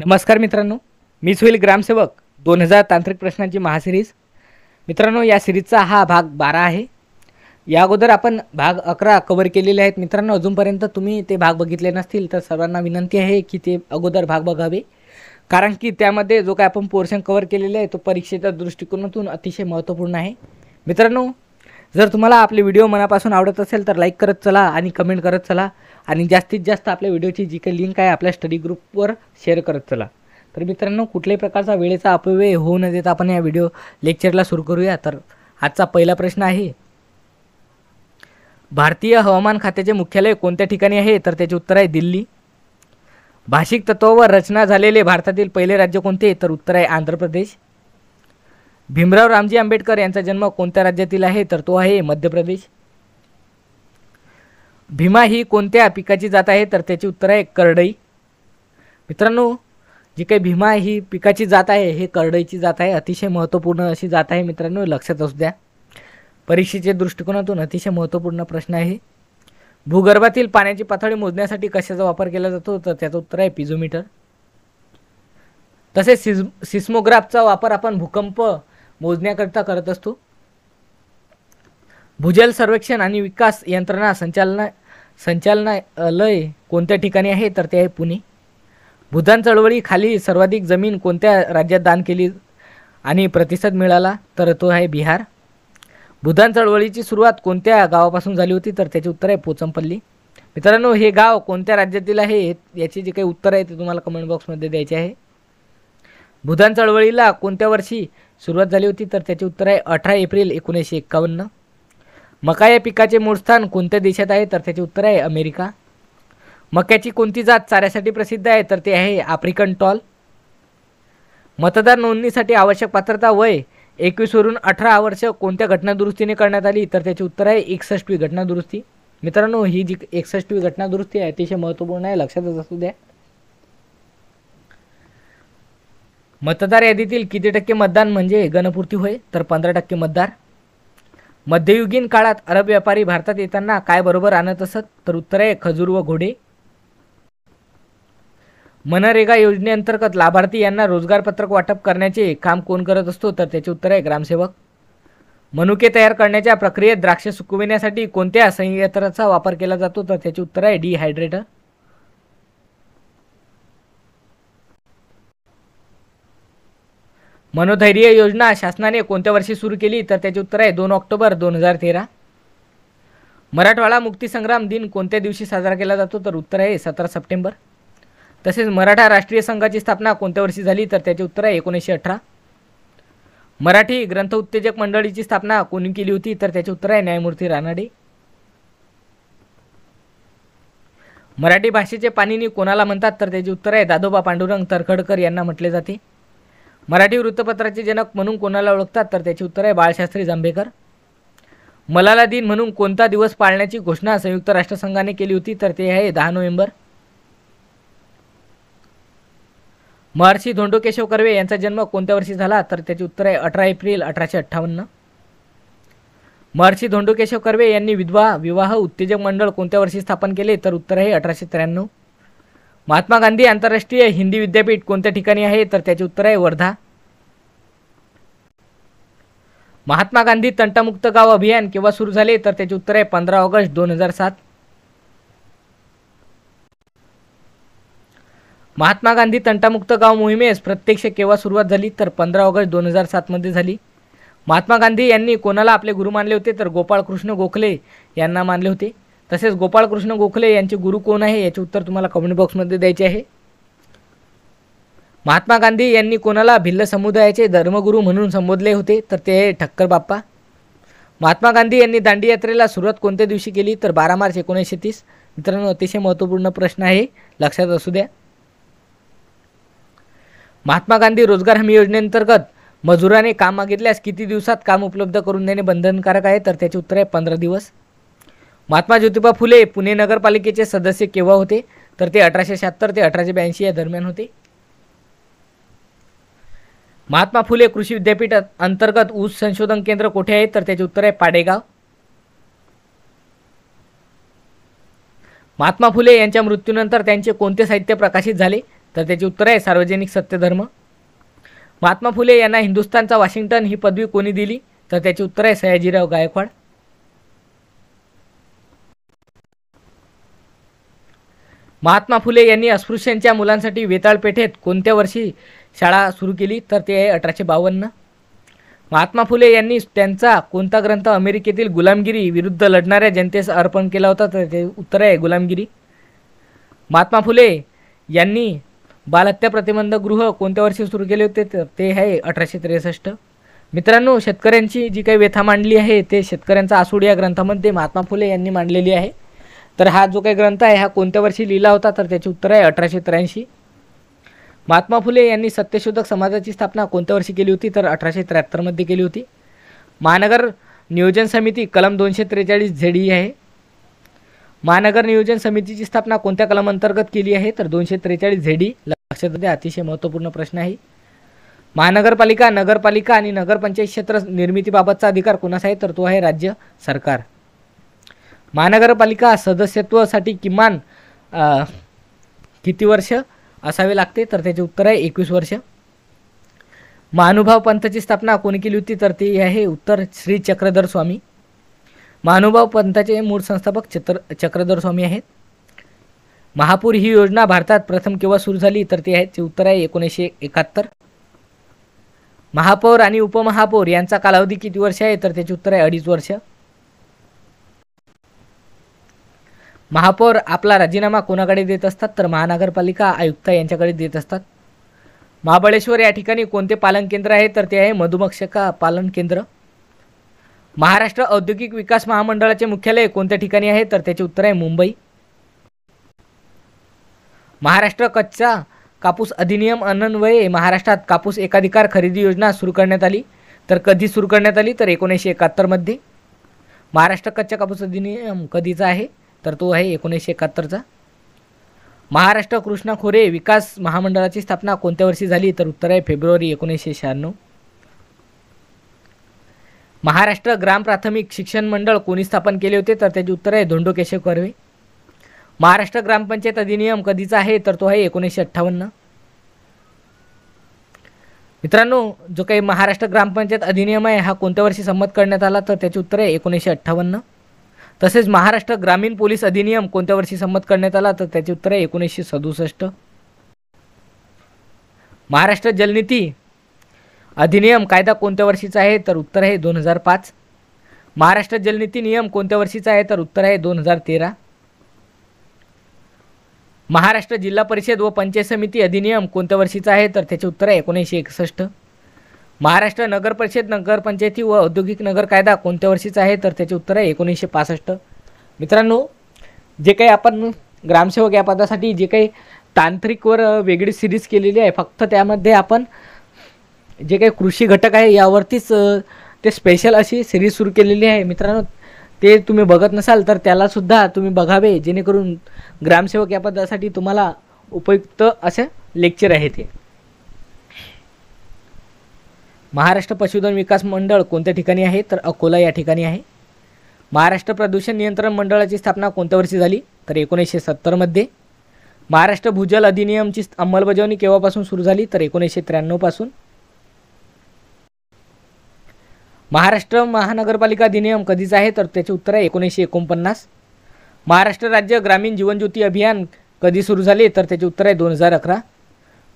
नमस्कार मित्रांनो मीच होईल ग्रामसेवक दोन हजार तांत्रिक प्रश्नांची महासिरीज मित्रांनो या सिरीजचा हा भाग बारा आहे या अगोदर आपण भाग अकरा कवर केलेले आहेत मित्रांनो अजूनपर्यंत तुम्ही ते भाग बघितले नसतील तर सर्वांना विनंती आहे की ते अगोदर भाग बघावे कारण की त्यामध्ये जो काय आपण पोर्शन कवर केलेला आहे तो परीक्षेच्या दृष्टिकोनातून अतिशय महत्त्वपूर्ण आहे मित्रांनो जर तुम्हाला आपले व्हिडिओ मनापासून आवडत असेल तर लाईक करत चला आणि कमेंट करत चला आणि जास्तीत जास्त आपल्या व्हिडिओची जी काही लिंक आहे आपल्या स्टडी ग्रुपवर शेअर करत चला तर मित्रांनो कुठल्याही प्रकारचा वेळेचा अपव्यय होऊ न देता आपण या व्हिडिओ लेक्चरला सुरू करूया तर आजचा पहिला प्रश्न आहे भारतीय हवामान खात्याचे मुख्यालय कोणत्या ठिकाणी आहे तर त्याचे उत्तर आहे दिल्ली भाषिक तत्वावर रचना झालेले भारतातील पहिले राज्य कोणते तर उत्तर आहे आंध्र प्रदेश भीमराव रामजी आंबेडकर यांचा जन्म कोणत्या राज्यातील आहे तर तो आहे मध्य प्रदेश भीमा ही कोणत्या पिकाची जात आहे तर त्याची उत्तर आहे करडई मित्रांनो जी काही भीमा ही पिकाची जात आहे हे करडईची जात आहे अतिशय महत्त्वपूर्ण अशी जात आहे मित्रांनो लक्षात असू द्या परीक्षेच्या दृष्टिकोनातून अतिशय महत्त्वपूर्ण प्रश्न आहे भूगर्भातील पाण्याची पातळी मोजण्यासाठी कशाचा वापर केला जातो तर त्याचं उत्तर आहे पिझोमीटर तसेच सिस्मोग्राफचा वापर आपण भूकंप मोजण्याकरिता करत असतो भूजल सर्वेक्षण आणि विकास यंत्रणा संचालना संचालनालय कोणत्या ठिकाणी आहे तर ते आहे पुणे भूदान चळवळीखाली सर्वाधिक जमीन कोणत्या राज्यात दान केली आणि प्रतिसाद मिळाला तर तो आहे बिहार भूदान चळवळीची सुरुवात कोणत्या गावापासून झाली होती तर त्याचे उत्तर आहे पोचमपल्ली मित्रांनो हे गाव कोणत्या राज्यातील आहे याची जे काही उत्तर आहे ते तुम्हाला कमेंट बॉक्समध्ये द्यायचे आहे भूदान चळवळीला कोणत्या वर्षी सुरुवात झाली होती तर त्याचे उत्तर आहे अठरा एप्रिल एकोणीसशे एक्कावन्न मका या पिकाचे मूळ स्थान कोणत्या देशात आहे तर त्याचे उत्तर आहे अमेरिका मक्याची कोणती जात चाऱ्यासाठी प्रसिद्ध आहे तर ते आहे आफ्रिकन टॉल मतदार नोंदणीसाठी आवश्यक पात्रता वय एकवीसवरून अठरा वर्ष कोणत्या घटनादुरुस्तीने करण्यात आली तर त्याचे उत्तर आहे एकसष्टवी घटनादुरुस्ती मित्रांनो ही जी एकसष्टवी घटनादुरुस्ती आहे अतिशय महत्त्वपूर्ण आहे लक्षातच असू द्या मतदार यादीतील किती टक्के मतदान म्हणजे गणपूर्ती होय तर पंधरा टक्के मतदार मध्ययुगीन काळात अरब व्यापारी भारतात येताना काय बरोबर आणत असत तर उत्तर आहे खजूर व घोडे मनरेगा योजनेअंतर्गत लाभार्थी यांना रोजगारपत्रक वाटप करण्याचे काम कोण करत असतो तर त्याचे उत्तर आहे ग्रामसेवक मनुके तयार करण्याच्या प्रक्रियेत द्राक्षे सुकविण्यासाठी कोणत्या संयंत्राचा वापर केला जातो तर त्याचे उत्तर आहे डिहायड्रेटर मनोधैर्य योजना शासनाने कोणत्या वर्षी सुरू केली तर त्याचे उत्तर आहे दोन ऑक्टोबर दोन हजार तेरा मराठवाडा मुक्तीसंग्राम दिन कोणत्या दिवशी साजरा केला जातो तर उत्तर आहे सतरा सप्टेंबर तसेच मराठा राष्ट्रीय संघाची स्थापना कोणत्या वर्षी झाली तर त्याचे उत्तर आहे एकोणीसशे अठरा मराठी ग्रंथ उत्तेजक मंडळीची स्थापना कोणी केली होती तर त्याचे उत्तर आहे न्यायमूर्ती रानाडे मराठी भाषेचे पाणिनी कोणाला म्हणतात तर त्याचे उत्तर आहे दादोबा पांडुरंग तरखडकर यांना म्हटले जाते मराठी वृत्तपत्राचे जनक म्हणून कोणाला ओळखतात तर त्याचे उत्तर आहे बाळशास्त्री जांभेकर मलाला दिन म्हणून कोणता दिवस पाळण्याची घोषणा संयुक्त राष्ट्रसंघाने केली होती तर ते आहे दहा नोव्हेंबर महर्षी धोंडो केशव कर्वे यांचा जन्म कोणत्या वर्षी झाला तर त्याचे उत्तर आहे अठरा एप्रिल अठराशे अठ्ठावन्न महर्षी धोंडो केशव कर्वे यांनी विधवा विवाह उत्तेजक मंडळ कोणत्या वर्षी स्थापन केले तर उत्तर आहे अठराशे त्र्याण्णव महात्मा गांधी आंतरराष्ट्रीय हिंदी विद्यापीठ कोणत्या ठिकाणी आहे तर त्याचे उत्तर आहे वर्धा महात्मा गांधी तंटामुक्त गाव अभियान केव्हा सुरू झाले तर त्याचे उत्तर आहे पंधरा ऑगस्ट दोन हजार सात महात्मा गांधी तंटामुक्त गाव मोहिमेस प्रत्यक्ष केव्हा सुरुवात झाली तर पंधरा ऑगस्ट दोन हजार सातमध्ये झाली महात्मा गांधी यांनी कोणाला आपले गुरु मानले होते तर गोपाळकृष्ण गोखले यांना मानले होते तसेच गोपाळकृष्ण गोखले यांचे गुरु कोण आहे याचे उत्तर तुम्हाला कमेंट बॉक्समध्ये द्यायचे आहे महात्मा गांधी यांनी कोणाला भिल्ल समुदायाचे धर्मगुरू म्हणून संबोधले होते तर ते ठक्कर बाप्पा महात्मा गांधी यांनी दांडी यात्रेला सुरुवात कोणत्या दिवशी केली तर बारा मार्च एकोणीसशे तीस मित्रांनो अतिशय महत्त्वपूर्ण प्रश्न आहे लक्षात असू द्या महात्मा गांधी रोजगार हमी योजनेअंतर्गत मजुराने काम मागितल्यास किती दिवसात काम उपलब्ध करून देणे बंधनकारक आहे तर त्याचे उत्तर आहे पंधरा दिवस महात्मा ज्योतिबा फुले पुणे नगरपालिकेचे सदस्य केव्हा होते तर ते अठराशे शहात्तर ते अठराशे ब्याऐंशी या दरम्यान होते महात्मा फुले कृषी विद्यापीठ अंतर्गत ऊस संशोधन केंद्र कोठे आहे तर त्याचे उत्तर आहे पाडेगाव महात्मा फुले यांच्या मृत्यूनंतर त्यांचे कोणते साहित्य प्रकाशित झाले तर त्याचे उत्तर आहे सार्वजनिक सत्यधर्म महात्मा फुले यांना हिंदुस्थानचा वॉशिंग्टन ही पदवी कोणी दिली तर त्याचे उत्तर आहे सयाजीराव गायकवाड महात्मा फुले यांनी अस्पृश्यांच्या मुलांसाठी वेताळपेठेत कोणत्या वर्षी शाळा सुरू केली तर ते आहे अठराशे बावन्न महात्मा फुले यांनी त्यांचा कोणता ग्रंथ अमेरिकेतील गुलामगिरी विरुद्ध लढणाऱ्या जनतेस अर्पण केला होता तर ते उत्तर आहे गुलामगिरी महात्मा फुले यांनी बालहत्या प्रतिबंध गृह कोणत्या वर्षी सुरू केले होते तर ते आहे अठराशे त्रेसष्ट मित्रांनो शेतकऱ्यांची जी काही व्यथा मांडली आहे ते शेतकऱ्यांचा आसूड या ग्रंथामध्ये महात्मा फुले यांनी मांडलेली आहे तर हा जो काही ग्रंथ आहे हा कोणत्या वर्षी लिहिला होता तर त्याचे उत्तर आहे अठराशे त्र्याऐंशी महात्मा फुले यांनी सत्यशोधक समाजाची स्थापना कोणत्या वर्षी केली होती तर अठराशे त्र्याहत्तरमध्ये केली होती महानगर नियोजन समिती कलम दोनशे त्रेचाळीस झेडी आहे महानगर नियोजन समितीची स्थापना कोणत्या कलम अंतर्गत केली आहे तर दोनशे त्रेचाळीस झेडी लक्षात द्या अतिशय महत्त्वपूर्ण प्रश्न आहे महानगरपालिका नगरपालिका आणि नगरपंचायत क्षेत्र निर्मितीबाबतचा अधिकार कोणाचा आहे तर तो आहे राज्य सरकार महानगरपालिका सदस्यत्वासाठी किमान किती वर्ष असावे लागते तर त्याचे उत्तर आहे एकवीस वर्ष महानुभाव पंथाची स्थापना कोणी केली होती तर ती आहे उत्तर श्री चक्रधर स्वामी महानुभाव पंथाचे मूळ संस्थापक चत्र चक्रधर स्वामी आहेत महापूर ही योजना भारतात प्रथम केव्हा सुरू झाली तर ती आहे उत्तर आहे एकोणीसशे एकाहत्तर महापौर आणि उपमहापौर यांचा कालावधी किती वर्ष आहे तर त्याचे उत्तर आहे अडीच वर्ष महापौर आपला राजीनामा कोणाकडे देत असतात तर महानगरपालिका आयुक्त यांच्याकडे देत असतात महाबळेश्वर या ठिकाणी कोणते पालन केंद्र आहे तर ते आहे मधुमक्षका पालन केंद्र महाराष्ट्र औद्योगिक विकास महामंडळाचे मुख्यालय कोणत्या ठिकाणी आहे तर त्याचे उत्तर आहे मुंबई महाराष्ट्र कच्चा कापूस अधिनियम अन्वये महाराष्ट्रात कापूस एकाधिकार खरेदी योजना सुरू करण्यात आली तर कधी सुरू करण्यात आली तर एकोणीसशे एकाहत्तरमध्ये महाराष्ट्र कच्चा कापूस अधिनियम कधीचा आहे तर तो आहे एकोणीसशे एकाहत्तरचा महाराष्ट्र कृष्णा खोरे विकास महामंडळाची स्थापना कोणत्या वर्षी झाली तर उत्तर आहे फेब्रुवारी एकोणीसशे शहाण्णव महाराष्ट्र ग्राम प्राथमिक शिक्षण मंडळ कोणी स्थापन केले होते तर त्याचे उत्तर आहे धोंडो केशव कर्वे महाराष्ट्र ग्रामपंचायत अधिनियम कधीचा आहे तर तो आहे एकोणीसशे अठ्ठावन्न मित्रांनो जो काही महाराष्ट्र ग्रामपंचायत अधिनियम आहे हा कोणत्या वर्षी संमत करण्यात आला तर त्याचे उत्तर आहे एकोणीसशे अठ्ठावन्न तसेच महाराष्ट्र ग्रामीण पोलीस अधिनियम कोणत्या वर्षी संमत करण्यात आला तर त्याचे उत्तर आहे एकोणीसशे सदुसष्ट महाराष्ट्र जलनीती अधिनियम कायदा कोणत्या वर्षीचा आहे तर उत्तर आहे दोन हजार पाच महाराष्ट्र जलनीती नियम कोणत्या वर्षीचा आहे तर उत्तर आहे दोन हजार तेरा महाराष्ट्र जिल्हा परिषद व पंचायत समिती अधिनियम कोणत्या वर्षीचा आहे तर त्याचे उत्तर आहे एकोणीसशे एकसष्ट महाराष्ट्र नगर परिषद नगरपंचायती व औद्योगिक नगर कायदा कोणत्या वर्षीचा आहे तर त्याचे उत्तर आहे एकोणीसशे पासष्ट मित्रांनो जे काही आपण ग्रामसेवक या पदासाठी जे काही तांत्रिकवर वेगळी सिरीज केलेली आहे फक्त त्यामध्ये आपण जे काही कृषी घटक आहे यावरतीच ते स्पेशल अशी सिरीज सुरू केलेली आहे मित्रांनो ते तुम्ही बघत नसाल तर त्यालासुद्धा तुम्ही बघावे जेणेकरून ग्रामसेवक या पदासाठी तुम्हाला उपयुक्त असे लेक्चर आहे ते महाराष्ट्र पशुधन विकास मंडळ कोणत्या ठिकाणी आहे तर अकोला या ठिकाणी आहे महाराष्ट्र प्रदूषण नियंत्रण मंडळाची स्थापना कोणत्या वर्षी झाली तर एकोणीसशे सत्तरमध्ये महाराष्ट्र भूजल अधिनियमची अंमलबजावणी केव्हापासून सुरू झाली तर एकोणीसशे त्र्याण्णवपासून महाराष्ट्र महानगरपालिका अधिनियम कधीचा आहे तर त्याचे उत्तर आहे एकोणीसशे एकोणपन्नास महाराष्ट्र राज्य ग्रामीण जीवनज्योती अभियान कधी सुरू झाले तर त्याचे उत्तर आहे दोन हजार अकरा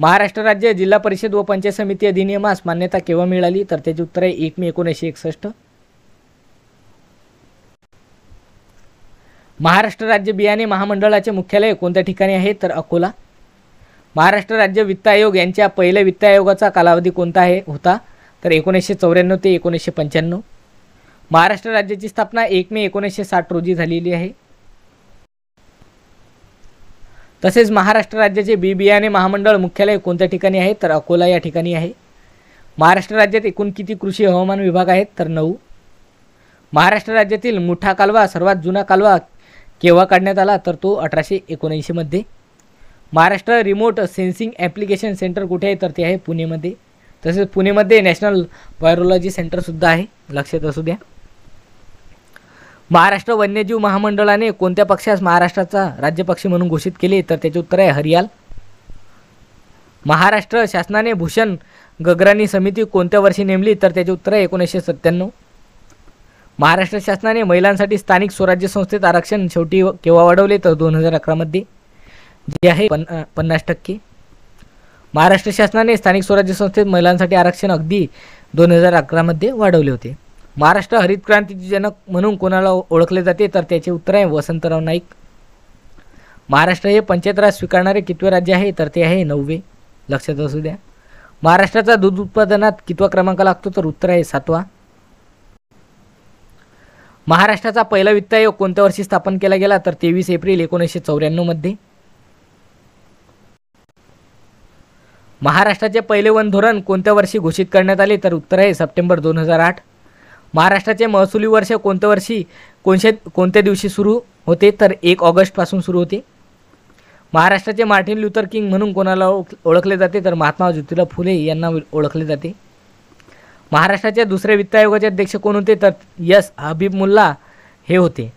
महाराष्ट्र राज्य जिल्हा परिषद व पंचायत समिती अधिनियमास मान्यता केव्हा मिळाली तर त्याचे उत्तर आहे एक मे एकोणीसशे एकसष्ट महाराष्ट्र राज्य बियाणे महामंडळाचे मुख्यालय कोणत्या ठिकाणी आहे तर अकोला महाराष्ट्र राज्य वित्त आयोग यांच्या पहिल्या वित्त आयोगाचा कालावधी कोणता आहे होता तर एकोणीसशे चौऱ्याण्णव ते एकोणीसशे पंच्याण्णव महाराष्ट्र राज्याची स्थापना एक मे एकोणीसशे साठ रोजी झालेली आहे तसेच महाराष्ट्र राज्याचे बी बियाणे महामंडळ मुख्यालय कोणत्या ठिकाणी आहे तर अकोला या ठिकाणी आहे महाराष्ट्र राज्यात एकूण किती कृषी हवामान विभाग आहेत तर नऊ महाराष्ट्र राज्यातील मुठा कालवा सर्वात जुना कालवा केव्हा काढण्यात आला तर तो अठराशे एकोणऐंशीमध्ये Maharashtra remote sensing application centre कुठे आहे तर ते आहे पुणेमध्ये तसेच पुणेमध्ये नॅशनल व्हायरोलॉजी सेंटरसुद्धा आहे लक्षात असू द्या महाराष्ट्र वन्यजीव महामंडळाने कोणत्या पक्षास महाराष्ट्राचा पक्षी म्हणून घोषित केले तर त्याचे उत्तर आहे हरियाल महाराष्ट्र शासनाने भूषण गगरानी समिती कोणत्या वर्षी नेमली तर त्याचे उत्तर आहे एकोणीसशे सत्त्याण्णव महाराष्ट्र शासनाने महिलांसाठी स्थानिक स्वराज्य संस्थेत आरक्षण शेवटी केव्हा वाढवले तर दोन हजार अकरामध्ये जे आहे पन पन्नास टक्के महाराष्ट्र शासनाने स्थानिक स्वराज्य संस्थेत महिलांसाठी आरक्षण अगदी दोन हजार अकरामध्ये वाढवले होते महाराष्ट्र हरित क्रांतीचे जनक म्हणून कोणाला ओळखले जाते तर त्याचे उत्तर आहे वसंतराव नाईक महाराष्ट्र हे पंचायत राज स्वीकारणारे कितवे राज्य आहे तर ते आहे नववे लक्षात असू द्या महाराष्ट्राचा दूध उत्पादनात कितवा क्रमांक लागतो तर उत्तर आहे सातवा महाराष्ट्राचा पहिला वित्त आयोग कोणत्या वर्षी स्थापन केला गेला तर तेवीस एप्रिल एकोणीसशे चौऱ्याण्णवमध्ये महाराष्ट्राचे पहिले वन धोरण कोणत्या वर्षी घोषित करण्यात आले तर उत्तर आहे सप्टेंबर दोन हजार आठ महाराष्ट्राचे महसुली वर्ष कोणत्या वर्षी कोणशे कोणत्या दिवशी सुरू होते तर एक ऑगस्टपासून सुरू होते महाराष्ट्राचे मार्टिन लुथर किंग म्हणून कोणाला ओळखले जाते तर महात्मा ज्योतिराव फुले यांना ओळखले जाते महाराष्ट्राच्या दुसऱ्या वित्त आयोगाचे अध्यक्ष कोण होते तर यस हबीब मुल्ला हे होते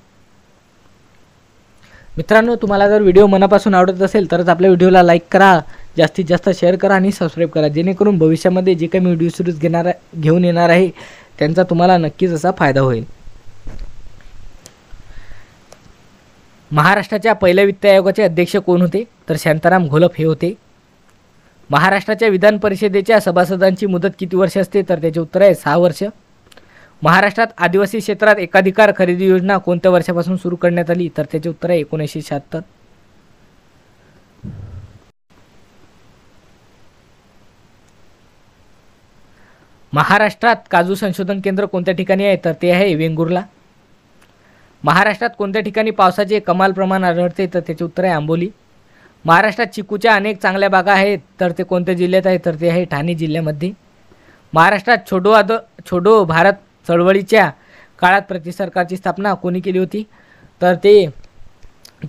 मित्रांनो तुम्हाला जर व्हिडिओ मनापासून आवडत असेल तरच आपल्या व्हिडिओला लाईक करा जास्तीत जास्त शेअर करा आणि सबस्क्राईब करा जेणेकरून भविष्यामध्ये जे काही मी व्हिडिओ सुरूच घेणार घेऊन येणार आहे त्यांचा तुम्हाला नक्कीच असा फायदा होईल महाराष्ट्राच्या पहिल्या वित्त आयोगाचे अध्यक्ष कोण होते तर शांताराम घोलप हे होते महाराष्ट्राच्या विधान परिषदेच्या सभासदांची मुदत किती वर्ष असते तर त्याचे उत्तर आहे सहा वर्ष महाराष्ट्रात आदिवासी क्षेत्रात एकाधिकार खरेदी योजना कोणत्या वर्षापासून सुरू करण्यात आली तर त्याचे उत्तर आहे एकोणीसशे शहात्तर महाराष्ट्रात काजू संशोधन केंद्र कोणत्या ठिकाणी आहे तर ते आहे वेंगुर्ला महाराष्ट्रात कोणत्या ठिकाणी पावसाचे कमाल प्रमाण आढळते तर त्याचे उत्तर आहे आंबोली महाराष्ट्रात चिकूच्या अनेक चांगल्या बागा आहेत तर ते कोणत्या जिल्ह्यात आहे तर ते आहे ठाणे जिल्ह्यामध्ये महाराष्ट्रात छोडो आद छोडो भारत चळवळीच्या काळात प्रति सरकारची स्थापना कोणी केली होती तर ते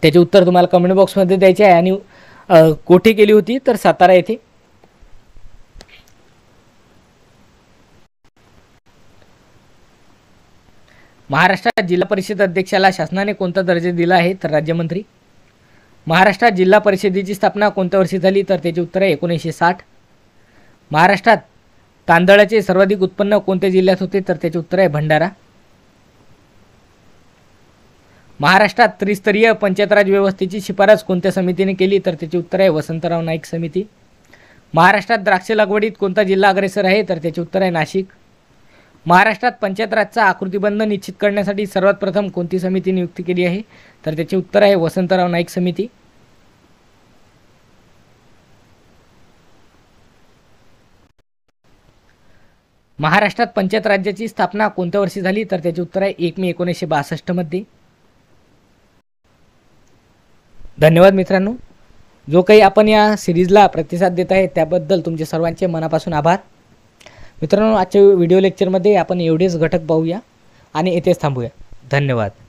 त्याचे उत्तर तुम्हाला कमेंट बॉक्समध्ये द्यायचे आहे आणि कोठे केली होती तर सातारा येथे महाराष्ट्रात जिल्हा परिषद अध्यक्षाला शासनाने कोणता दर्जा दिला आहे तर राज्यमंत्री महाराष्ट्रात जिल्हा परिषदेची स्थापना कोणत्या वर्षी झाली तर त्याचे उत्तर आहे एकोणीसशे साठ महाराष्ट्रात तांदळाचे सर्वाधिक उत्पन्न कोणत्या जिल्ह्यात होते तर त्याचे उत्तर आहे भंडारा महाराष्ट्रात त्रिस्तरीय पंचायतराज व्यवस्थेची शिफारस कोणत्या समितीने केली तर त्याचे उत्तर आहे वसंतराव नाईक समिती महाराष्ट्रात द्राक्ष लागवडीत कोणता जिल्हा अग्रेसर आहे तर त्याचे उत्तर आहे नाशिक महाराष्ट्रात पंचायत राजचा आकृतीबंध निश्चित करण्यासाठी सर्वात प्रथम कोणती समिती नियुक्ती केली आहे तर त्याचे उत्तर आहे वसंतराव नाईक समिती महाराष्ट्रात पंचायत राज्याची स्थापना कोणत्या वर्षी झाली तर त्याचे उत्तर आहे एक मे एकोणीसशे बासष्टमध्ये धन्यवाद मित्रांनो जो काही आपण या सिरीजला प्रतिसाद देत आहे त्याबद्दल तुमचे सर्वांचे मनापासून आभार मित्रांनो आजच्या व्हिडिओ लेक्चरमध्ये आपण एवढेच घटक पाहूया आणि येथेच थांबूया धन्यवाद